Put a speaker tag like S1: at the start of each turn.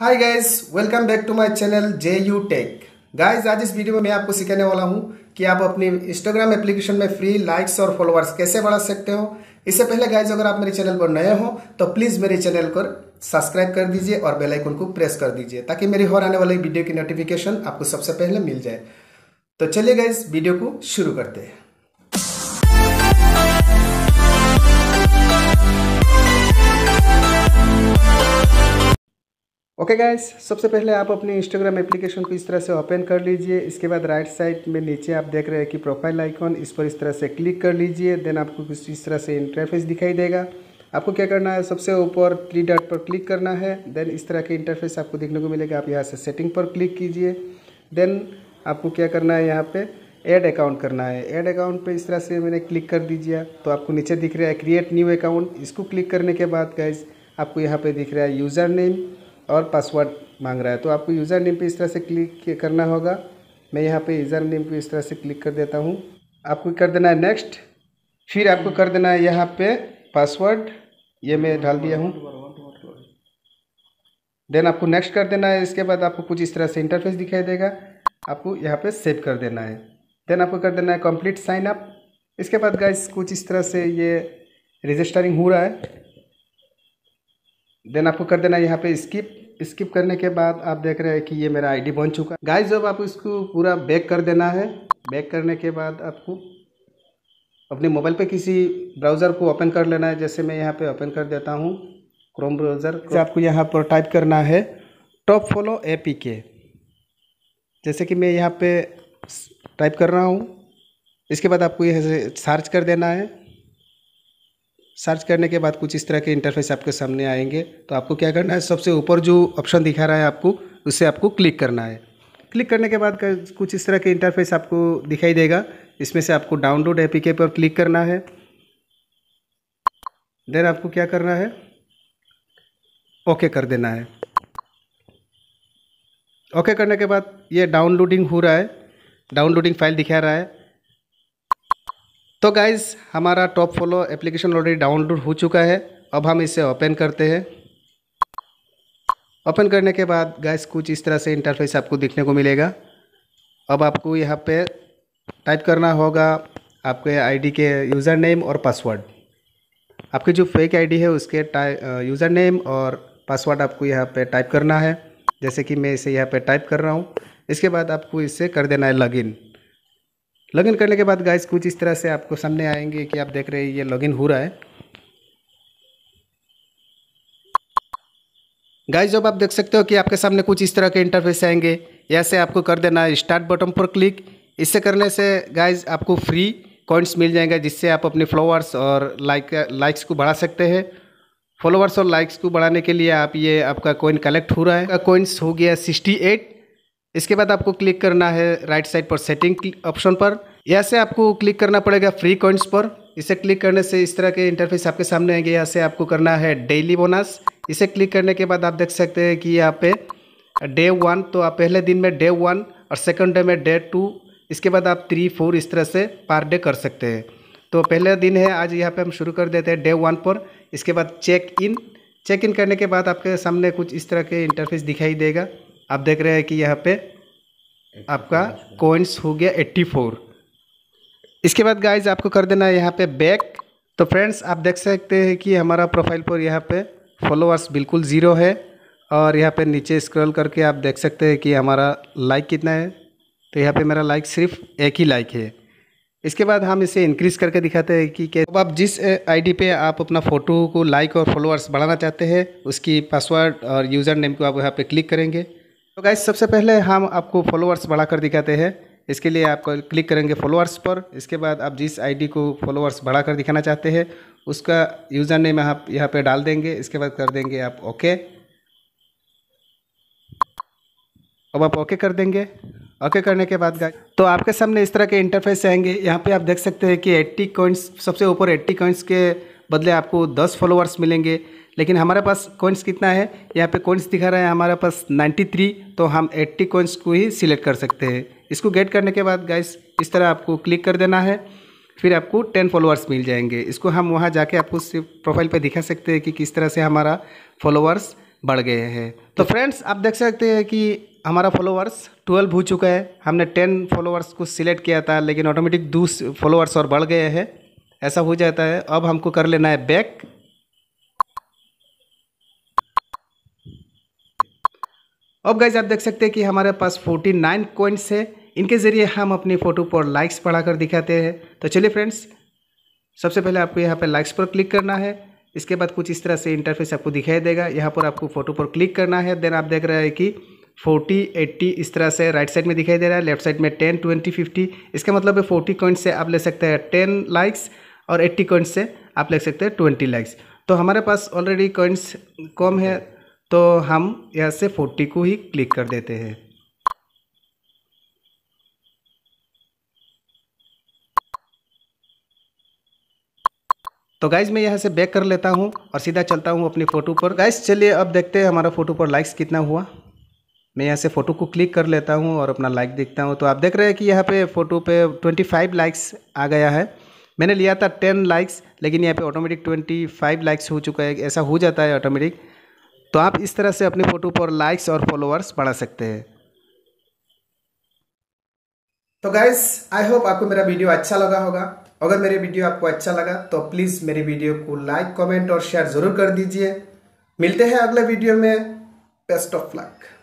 S1: hi guys welcome back to my channel J U tech guys आज इस video में मैं आपको सिखाने वाला हूं कि आप अपने इंस्टाग्राम एप्लीकेशन में फ्री लाइक्स और फॉलोअर्स कैसे बढ़ा सकते हो इससे पहले गाइस अगर आप मेरे चैनल पर नए हो तो प्लीज़ मेरे चैनल को सब्सक्राइब कर दीजिए और बेल आइकन को प्रेस कर दीजिए ताकि मेरी और आने वाली वीडियो की नोटिफिकेशन आपको सबसे पहले मिल जाए तो चलिए गाइज वीडियो को शुरू करते हैं ओके गाइस सबसे पहले आप अपने इंस्टाग्राम एप्लीकेशन को इस तरह से ओपन कर लीजिए इसके बाद राइट साइड में नीचे आप देख रहे हैं कि प्रोफाइल आइकॉन इस पर इस तरह से क्लिक कर लीजिए देन आपको कुछ इस तरह से इंटरफेस दिखाई देगा आपको क्या करना है सबसे ऊपर थ्री डॉट पर क्लिक करना है देन इस तरह के इंटरफेस आपको देखने को मिलेगा आप यहाँ से सेटिंग पर क्लिक कीजिए देन आपको क्या करना है यहाँ पर एड अकाउंट करना है एड अकाउंट पर इस तरह से मैंने क्लिक कर दीजिए तो आपको नीचे दिख रहा है क्रिएट न्यू अकाउंट इसको क्लिक करने के बाद गाइज आपको यहाँ पर दिख रहा है यूज़र नेम और पासवर्ड मांग रहा है तो आपको यूज़र नेम पे इस तरह से क्लिक करना होगा मैं यहाँ पे यूज़र नेम पे इस तरह से क्लिक कर देता हूँ आपको कर देना है नेक्स्ट फिर आपको कर देना है यहाँ पे पासवर्ड ये मैं डाल दिया हूँ देन आपको नेक्स्ट कर देना है इसके बाद आपको कुछ इस तरह से इंटरफेस दिखाई देगा आपको यहाँ पर सेव कर देना है देन आपको कर देना है कम्प्लीट साइनअप इसके बाद गाइस कुछ इस तरह से ये रजिस्टरिंग हो रहा है देन आपको कर देना यहाँ पे स्किप स्किप करने के बाद आप देख रहे हैं कि ये मेरा आईडी बन चुका है गाइस जब आप इसको पूरा बैक कर देना है बैक करने के बाद आपको अपने मोबाइल पे किसी ब्राउज़र को ओपन कर लेना है जैसे मैं यहाँ पे ओपन कर देता हूँ क्रोम ब्राउज़र से आपको यहाँ पर टाइप करना है टॉप फॉलो ए जैसे कि मैं यहाँ पर टाइप कर रहा हूँ इसके बाद आपको यह सर्च कर देना है सर्च करने के बाद कुछ इस तरह के इंटरफेस आपके सामने आएंगे तो आपको क्या करना है सबसे ऊपर जो ऑप्शन दिखा रहा है आपको उससे आपको क्लिक करना है क्लिक करने के बाद कुछ इस तरह के इंटरफेस आपको दिखाई देगा इसमें से आपको डाउनलोड के पर क्लिक करना है देन आपको क्या करना है ओके कर देना है ओके करने के बाद ये डाउनलोडिंग हो रहा है डाउनलोडिंग फाइल दिखा रहा है तो गाइज़ हमारा Top Follow application already download हो चुका है अब हम इसे ओपन करते हैं ओपन करने के बाद गैस कुछ इस तरह से इंटरफेस आपको देखने को मिलेगा अब आपको यहाँ पे टाइप करना होगा आपके आईडी के यूज़र नेम और पासवर्ड आपकी जो फेक आईडी है उसके यूज़र नेम और पासवर्ड आपको यहाँ पे टाइप करना है जैसे कि मैं इसे यहाँ पे टाइप कर रहा हूँ इसके बाद आपको इसे कर देना है लॉगिन लॉगिन करने के बाद गाइस कुछ इस तरह से आपको सामने आएंगे कि आप देख रहे हैं ये लॉगिन हो रहा है गाइस जब आप देख सकते हो कि आपके सामने कुछ इस तरह के इंटरफेस आएंगे ऐसे आपको कर देना है स्टार्ट बटन पर क्लिक इससे करने से गाइज आपको फ्री कॉइन्स मिल जाएंगे जिससे आप अपने फ्लोवर्स और लाइक लाइक्स को बढ़ा सकते हैं फॉलोवर्स और लाइक्स को बढ़ाने के लिए आप ये आपका कॉइन कलेक्ट हो रहा है कॉइन्स हो गया सिक्सटी एट इसके बाद आपको क्लिक करना है राइट साइड पर सेटिंग ऑप्शन पर यहाँ से आपको क्लिक करना पड़ेगा फ्री कॉइन्स पर इसे क्लिक करने से इस तरह के इंटरफेस आपके सामने आएंगे यहाँ से आपको करना है डेली बोनस इसे क्लिक करने के बाद आप देख सकते हैं कि यहाँ पे डे वन तो आप पहले दिन में डे वन और सेकंड डे में डे टू इसके बाद आप थ्री फोर इस तरह से पर डे कर सकते हैं तो पहला दिन है आज यहाँ पे हम शुरू कर देते हैं डे वन पर इसके बाद चेक इन चेक इन करने के बाद आपके सामने कुछ इस तरह के इंटरफेस दिखाई देगा आप देख रहे हैं कि यहाँ पे आपका कोइंस हो गया 84 इसके बाद गाइज आपको कर देना है यहाँ पे बैक तो फ्रेंड्स आप देख सकते हैं कि हमारा प्रोफाइल पर यहाँ पे फॉलोअर्स बिल्कुल ज़ीरो है और यहाँ पे नीचे स्क्रॉल करके आप देख सकते हैं कि हमारा लाइक कितना है तो यहाँ पे मेरा लाइक सिर्फ एक ही लाइक है इसके बाद हम इसे इंक्रीज़ करके दिखाते हैं कि अब आप जिस आईडी पे आप अपना फ़ोटो को लाइक और फॉलोअर्स बढ़ाना चाहते हैं उसकी पासवर्ड और यूज़र नेम को आप यहाँ पे क्लिक करेंगे तो गाइस सबसे पहले हम आपको फॉलोअर्स बढ़ाकर दिखाते हैं इसके लिए आप क्लिक करेंगे फॉलोअर्स पर इसके बाद आप जिस आईडी को फॉलोअर्स बढ़ाकर दिखाना चाहते हैं उसका यूज़र नेम आप यहाँ पे डाल देंगे इसके बाद कर देंगे आप ओके अब आप ओके कर देंगे ओके करने के बाद गाइस तो आपके सामने इस तरह के इंटरफेस आएंगे यहाँ पर आप देख सकते हैं कि एट्टी कॉइंस सबसे ऊपर एट्टी कॉइंस के बदले आपको दस फॉलोअर्स मिलेंगे लेकिन हमारे पास कोइंस कितना है यहाँ पे कोइंस दिखा रहा है हमारे पास 93 तो हम 80 कोइंस को ही सिलेक्ट कर सकते हैं इसको गेट करने के बाद गाइस इस तरह आपको क्लिक कर देना है फिर आपको 10 फॉलोअर्स मिल जाएंगे इसको हम वहाँ जाके आपको प्रोफाइल पर दिखा सकते हैं कि किस तरह से हमारा फॉलोअर्स बढ़ गए हैं तो फ्रेंड्स आप देख सकते हैं कि हमारा फॉलोअर्स ट्वेल्व हो चुका है हमने टेन फॉलोअर्स को सिलेक्ट किया था लेकिन ऑटोमेटिक दो फॉलोअर्स और बढ़ गए हैं ऐसा हो जाता है अब हमको कर लेना है बैक अब गाइज आप देख सकते हैं कि हमारे पास 49 नाइन कॉइन्स है इनके ज़रिए हम अपनी फ़ोटो पर लाइक्स बढ़ाकर दिखाते हैं तो चलिए फ्रेंड्स सबसे पहले आपको यहाँ पर लाइक्स पर क्लिक करना है इसके बाद कुछ इस तरह से इंटरफेस आपको दिखाई देगा यहाँ पर आपको फ़ोटो पर क्लिक करना है देन आप देख रहे हैं कि 40, 80 इस तरह से राइट साइड में दिखाई दे रहा है लेफ्ट साइड में 10, 20, 50 इसका मतलब है 40 कॉइंट से आप ले सकते हैं 10 लाइक्स और एट्टी कॉइन्स से आप लिख सकते हैं ट्वेंटी लाइक्स तो हमारे पास ऑलरेडी कॉइन्स कम है तो हम यहाँ से 40 को ही क्लिक कर देते हैं तो गाइज मैं यहाँ से बैक कर लेता हूँ और सीधा चलता हूँ अपनी फ़ोटो पर गाइज चलिए अब देखते हैं हमारा फ़ोटो पर लाइक्स कितना हुआ मैं यहाँ से फ़ोटो को क्लिक कर लेता हूँ और अपना लाइक देखता हूँ तो आप देख रहे हैं कि यहाँ पे फ़ोटो पे 25 लाइक्स आ गया है मैंने लिया था टेन लाइक्स लेकिन यहाँ पे ऑटोमेटिक ट्वेंटी फाइव लाइक्स हो चुका है ऐसा हो जाता है ऑटोमेटिक तो आप इस तरह से अपने फ़ोटो पर लाइक्स और फॉलोअर्स बढ़ा सकते हैं तो गाइज आई होप आपको मेरा वीडियो अच्छा लगा होगा अगर मेरे वीडियो आपको अच्छा लगा तो प्लीज़ मेरे वीडियो को लाइक कॉमेंट और शेयर ज़रूर कर दीजिए मिलते हैं अगले वीडियो में बेस्ट ऑफ लक